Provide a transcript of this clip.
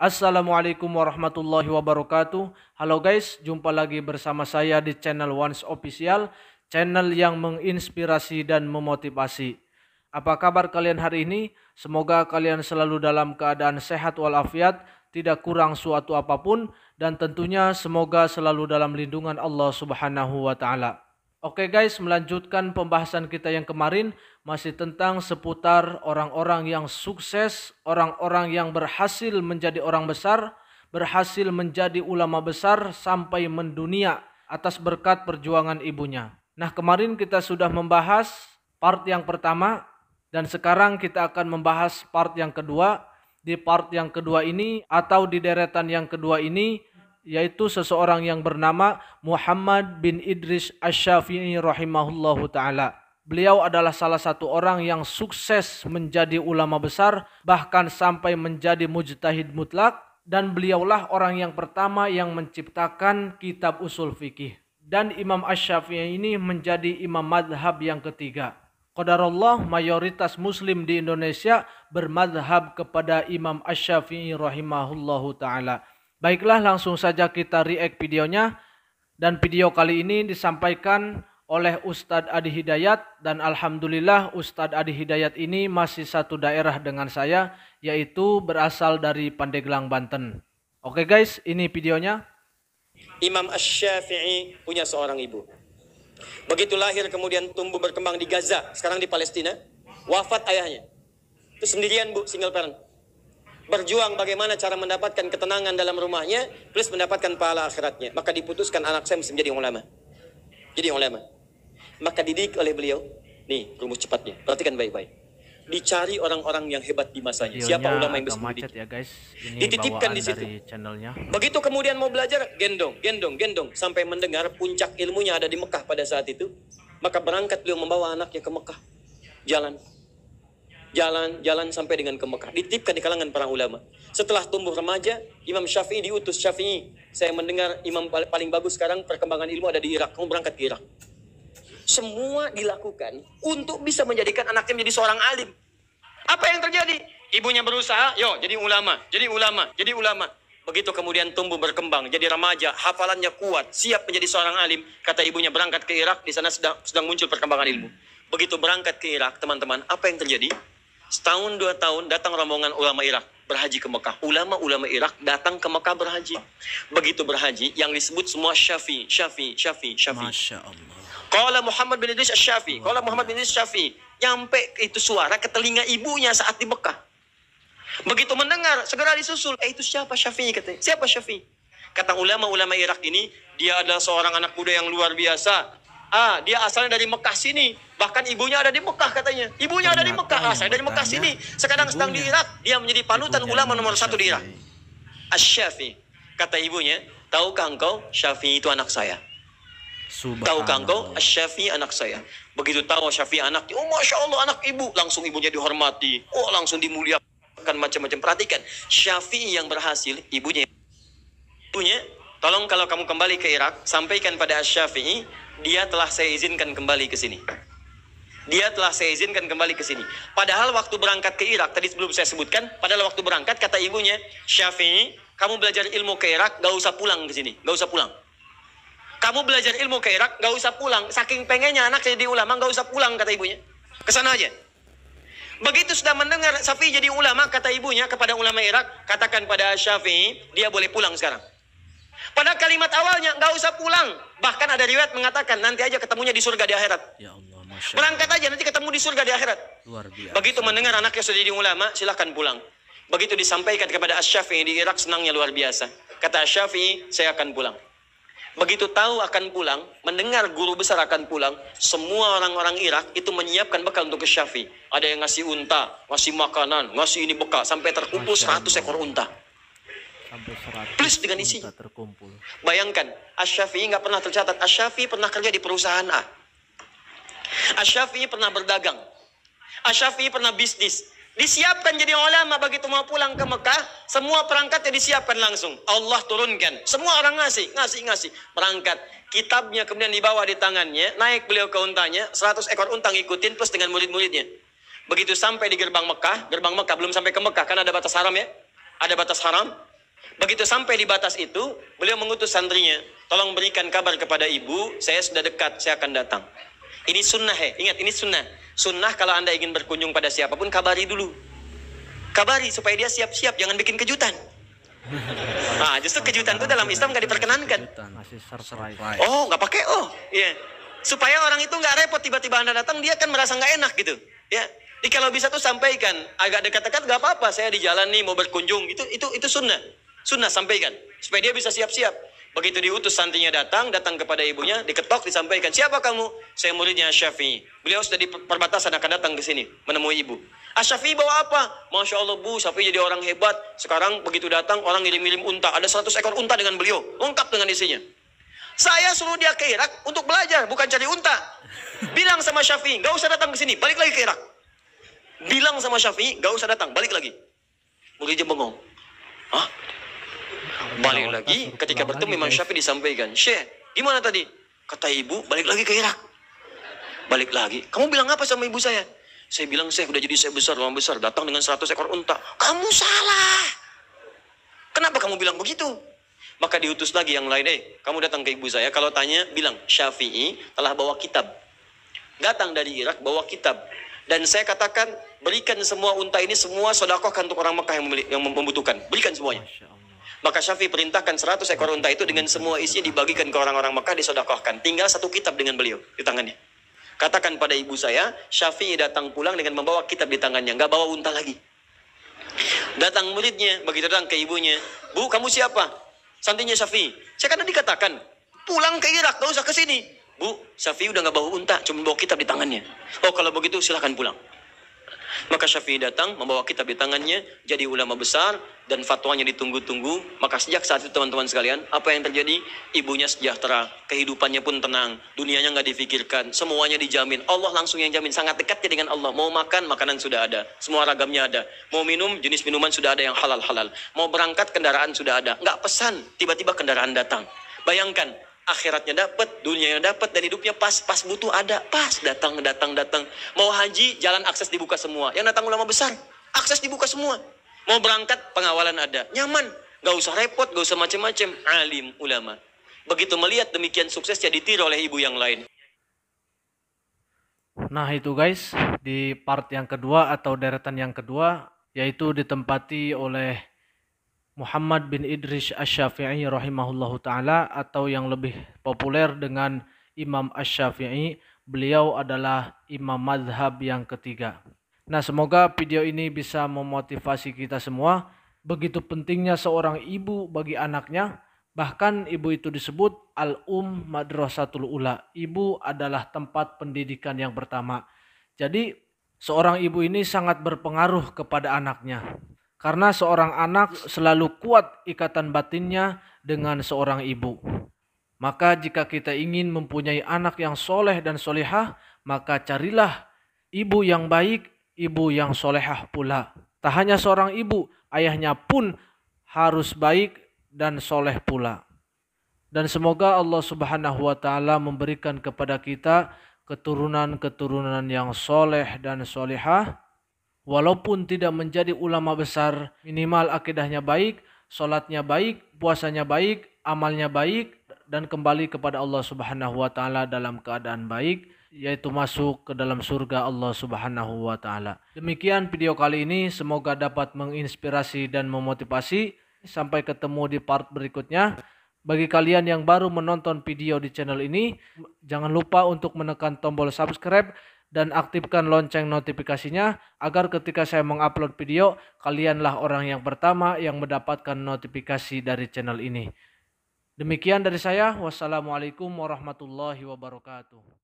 Assalamualaikum warahmatullahi wabarakatuh. Halo guys, jumpa lagi bersama saya di channel Once Official, channel yang menginspirasi dan memotivasi. Apa kabar kalian hari ini? Semoga kalian selalu dalam keadaan sehat walafiat, tidak kurang suatu apapun dan tentunya semoga selalu dalam lindungan Allah Subhanahu wa taala. Oke guys, melanjutkan pembahasan kita yang kemarin masih tentang seputar orang-orang yang sukses, orang-orang yang berhasil menjadi orang besar, berhasil menjadi ulama besar sampai mendunia atas berkat perjuangan ibunya. Nah, kemarin kita sudah membahas part yang pertama dan sekarang kita akan membahas part yang kedua. Di part yang kedua ini atau di deretan yang kedua ini yaitu seseorang yang bernama Muhammad bin Idris Asy-Syafi'i rahimahullahu taala. Beliau adalah salah satu orang yang sukses menjadi ulama besar bahkan sampai menjadi mujtahid mutlak dan beliaulah orang yang pertama yang menciptakan kitab usul fikih. Dan Imam Asy-Syafi'i ini menjadi imam madhab yang ketiga. Qadarullah mayoritas muslim di Indonesia bermadhab kepada Imam Asy-Syafi'i rahimahullahu taala. Baiklah langsung saja kita react videonya dan video kali ini disampaikan oleh Ustadz Adi Hidayat dan Alhamdulillah Ustadz Adi Hidayat ini masih satu daerah dengan saya yaitu berasal dari Pandeglang Banten. Oke guys, ini videonya. Imam Ash-Syafi'i punya seorang ibu. Begitu lahir kemudian tumbuh berkembang di Gaza, sekarang di Palestina, wafat ayahnya. Itu sendirian bu, single parent berjuang bagaimana cara mendapatkan ketenangan dalam rumahnya plus mendapatkan pahala akhiratnya maka diputuskan anak saya mesti menjadi ulama jadi ulama maka didik oleh beliau nih rumus cepatnya perhatikan baik-baik dicari orang-orang yang hebat di masanya Videonya siapa iya, ulama yang bisa didik ya guys Ini dititipkan di situ channelnya begitu kemudian mau belajar gendong gendong gendong sampai mendengar puncak ilmunya ada di Mekah pada saat itu maka berangkat beliau membawa anaknya ke Mekah jalan jalan-jalan sampai dengan ke Mekah. Ditipkan di kalangan para ulama. Setelah tumbuh remaja, Imam Syafi'i diutus Syafi'i. Saya mendengar imam paling bagus sekarang perkembangan ilmu ada di Irak. Kamu berangkat ke Irak. Semua dilakukan untuk bisa menjadikan anaknya menjadi seorang alim. Apa yang terjadi? Ibunya berusaha, yo jadi ulama, jadi ulama, jadi ulama. Begitu kemudian tumbuh berkembang, jadi remaja, hafalannya kuat, siap menjadi seorang alim. Kata ibunya berangkat ke Irak, di sana sedang, sedang muncul perkembangan ilmu. Begitu berangkat ke Irak, teman-teman, apa yang terjadi? Setahun dua tahun datang rombongan ulama Irak berhaji ke Mekah. Ulama-ulama Irak datang ke Mekah berhaji. Begitu berhaji, yang disebut semua syafi, syafi, syafi, syafi. Masya Allah. Kala Muhammad bin Idris syafi. Kala Muhammad bin Idris syafi. Nyampe itu suara ke telinga ibunya saat di Mekah. Begitu mendengar, segera disusul. Eh itu siapa syafi katanya? Siapa syafi? Kata ulama-ulama Irak ini, dia adalah seorang anak muda yang luar biasa Ah, dia asalnya dari Mekah sini. Bahkan ibunya ada di Mekah katanya. Ibunya Ternyata ada di Mekah. Ah, saya dari Mekah sini. Sekarang ibunya. sedang di Irak. Dia menjadi panutan ulama nomor satu di Irak. Asyafi. Kata ibunya, tahukah engkau Syafi itu anak saya? Tahukah engkau Syafi anak saya? Begitu tahu Syafi anak, oh Masya Allah anak ibu. Langsung ibunya dihormati. Oh langsung dimuliakan macam-macam. Perhatikan, Syafi yang berhasil, ibunya. Ibunya Tolong kalau kamu kembali ke Irak, sampaikan pada Asy-Syafi'i, dia telah saya izinkan kembali ke sini. Dia telah saya izinkan kembali ke sini. Padahal waktu berangkat ke Irak, tadi sebelum saya sebutkan, padahal waktu berangkat kata ibunya, Syafi'i, kamu belajar ilmu ke Irak, gak usah pulang ke sini, gak usah pulang. Kamu belajar ilmu ke Irak, gak usah pulang. Saking pengennya anak jadi ulama, gak usah pulang, kata ibunya. Kesana aja. Begitu sudah mendengar Syafi'i jadi ulama, kata ibunya kepada ulama Irak, katakan pada Syafi'i, dia boleh pulang sekarang. Pada kalimat awalnya nggak usah pulang. Bahkan ada riwayat mengatakan nanti aja ketemunya di surga di akhirat. Ya Allah, Masya Allah. Berangkat aja nanti ketemu di surga di akhirat. Luar biasa. Begitu mendengar anaknya sudah jadi ulama, silahkan pulang. Begitu disampaikan kepada Asyafi'i di Irak senangnya luar biasa. Kata Asyafi'i, saya akan pulang. Begitu tahu akan pulang, mendengar guru besar akan pulang, semua orang-orang Irak itu menyiapkan bekal untuk ke Syafi'i. Ada yang ngasih unta, ngasih makanan, ngasih ini bekal, sampai terkumpul 100 ekor unta plus dengan isi. terkumpul. Bayangkan, asy nggak pernah tercatat. asy pernah kerja di perusahaan A. asy pernah berdagang. asy pernah bisnis. Disiapkan jadi ulama begitu mau pulang ke Mekah, semua perangkatnya disiapkan langsung. Allah turunkan. Semua orang ngasih, ngasih, ngasih. Perangkat. Kitabnya kemudian dibawa di tangannya, naik beliau ke untanya, 100 ekor untang ikutin plus dengan murid-muridnya. Begitu sampai di gerbang Mekah, gerbang Mekah belum sampai ke Mekah karena ada batas haram ya. Ada batas haram, Begitu sampai di batas itu, beliau mengutus santrinya, tolong berikan kabar kepada ibu, saya sudah dekat, saya akan datang. Ini sunnah ya, ingat ini sunnah. Sunnah kalau anda ingin berkunjung pada siapapun, kabari dulu. Kabari supaya dia siap-siap, jangan bikin kejutan. Nah, justru kejutan itu dalam Islam gak diperkenankan. Oh, gak pakai oh, iya. Supaya orang itu gak repot tiba-tiba anda datang, dia kan merasa gak enak gitu, ya. Yeah. Jadi kalau bisa tuh sampaikan agak dekat-dekat gak apa-apa. Saya di jalan nih mau berkunjung itu itu itu sunnah. Sunnah sampaikan. Supaya dia bisa siap-siap. Begitu diutus santrinya datang, datang kepada ibunya, diketok, disampaikan, siapa kamu? Saya muridnya Syafi'i. Beliau sudah di perbatasan akan datang ke sini, menemui ibu. Ah Syafi'i bawa apa? Masya Allah bu, Syafi'i jadi orang hebat. Sekarang begitu datang, orang ngirim-ngirim unta. Ada 100 ekor unta dengan beliau, lengkap dengan isinya. Saya suruh dia ke Irak untuk belajar, bukan cari unta. Bilang sama Syafi'i, gak usah datang ke sini, balik lagi ke Irak. Bilang sama Syafi'i, gak usah datang, balik lagi. Muridnya bengong. Hah? Balik lagi, ketika bertemu Imam Syafi'i disampaikan, Syekh, gimana tadi? Kata ibu, balik lagi ke Irak. Balik lagi. Kamu bilang apa sama ibu saya? Saya bilang, saya udah jadi saya besar, orang besar, datang dengan 100 ekor unta. Kamu salah. Kenapa kamu bilang begitu? Maka diutus lagi yang lain, eh, kamu datang ke ibu saya, kalau tanya, bilang, Syafi'i telah bawa kitab. Datang dari Irak, bawa kitab. Dan saya katakan, berikan semua unta ini semua sodakohkan untuk orang Mekah yang, yang membutuhkan. Berikan semuanya. Maka Syafi perintahkan 100 ekor unta itu dengan semua isinya dibagikan ke orang-orang Mekah disodakohkan. Tinggal satu kitab dengan beliau di tangannya. Katakan pada ibu saya, Syafi datang pulang dengan membawa kitab di tangannya, nggak bawa unta lagi. Datang muridnya, begitu datang ke ibunya, Bu, kamu siapa? Santinya Syafi. Saya kan dikatakan, pulang ke Irak, gak usah ke sini. Bu, Syafi udah nggak bawa unta, cuma bawa kitab di tangannya. Oh, kalau begitu silahkan pulang. Maka Syafi'i datang membawa kitab di tangannya, jadi ulama besar dan fatwanya ditunggu-tunggu. Maka sejak saat itu teman-teman sekalian, apa yang terjadi? Ibunya sejahtera, kehidupannya pun tenang, dunianya nggak difikirkan, semuanya dijamin. Allah langsung yang jamin, sangat dekatnya dengan Allah. Mau makan, makanan sudah ada, semua ragamnya ada. Mau minum, jenis minuman sudah ada yang halal-halal. Mau berangkat, kendaraan sudah ada. Nggak pesan, tiba-tiba kendaraan datang. Bayangkan, akhiratnya dapat, dunianya dapat dan hidupnya pas, pas butuh ada, pas datang datang datang. Mau haji jalan akses dibuka semua. Yang datang ulama besar, akses dibuka semua. Mau berangkat pengawalan ada, nyaman, nggak usah repot, nggak usah macem-macem Alim ulama. Begitu melihat demikian suksesnya ditiru oleh ibu yang lain. Nah itu guys, di part yang kedua atau deretan yang kedua yaitu ditempati oleh Muhammad bin Idris Asy-Syafi'i rahimahullahu taala atau yang lebih populer dengan Imam Asy-Syafi'i, beliau adalah imam mazhab yang ketiga. Nah, semoga video ini bisa memotivasi kita semua. Begitu pentingnya seorang ibu bagi anaknya, bahkan ibu itu disebut al-um madrasatul ula. Ibu adalah tempat pendidikan yang pertama. Jadi, seorang ibu ini sangat berpengaruh kepada anaknya karena seorang anak selalu kuat ikatan batinnya dengan seorang ibu. Maka jika kita ingin mempunyai anak yang soleh dan solehah, maka carilah ibu yang baik, ibu yang solehah pula. Tak hanya seorang ibu, ayahnya pun harus baik dan soleh pula. Dan semoga Allah subhanahu wa ta'ala memberikan kepada kita keturunan-keturunan yang soleh dan solehah Walaupun tidak menjadi ulama besar, minimal akidahnya baik, solatnya baik, puasanya baik, amalnya baik, dan kembali kepada Allah Subhanahu wa Ta'ala dalam keadaan baik, yaitu masuk ke dalam surga Allah Subhanahu wa Ta'ala. Demikian video kali ini, semoga dapat menginspirasi dan memotivasi. Sampai ketemu di part berikutnya. Bagi kalian yang baru menonton video di channel ini, jangan lupa untuk menekan tombol subscribe dan aktifkan lonceng notifikasinya agar ketika saya mengupload video, kalianlah orang yang pertama yang mendapatkan notifikasi dari channel ini. Demikian dari saya. Wassalamualaikum warahmatullahi wabarakatuh.